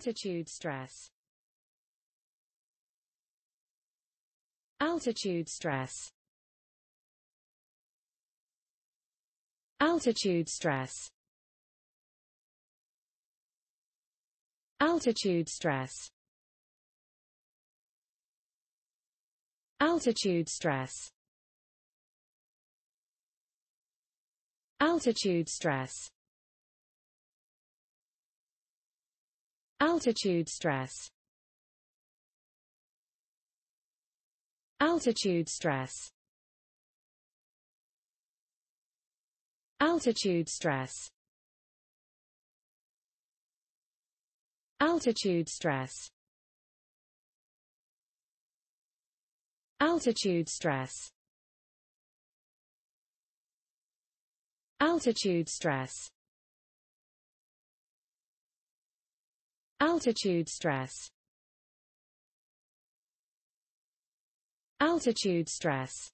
Altitude stress Altitude stress Altitude stress Altitude stress Altitude stress Altitude stress Altitude stress Altitude stress Altitude stress Altitude stress Altitude stress Altitude stress Altitude stress Altitude stress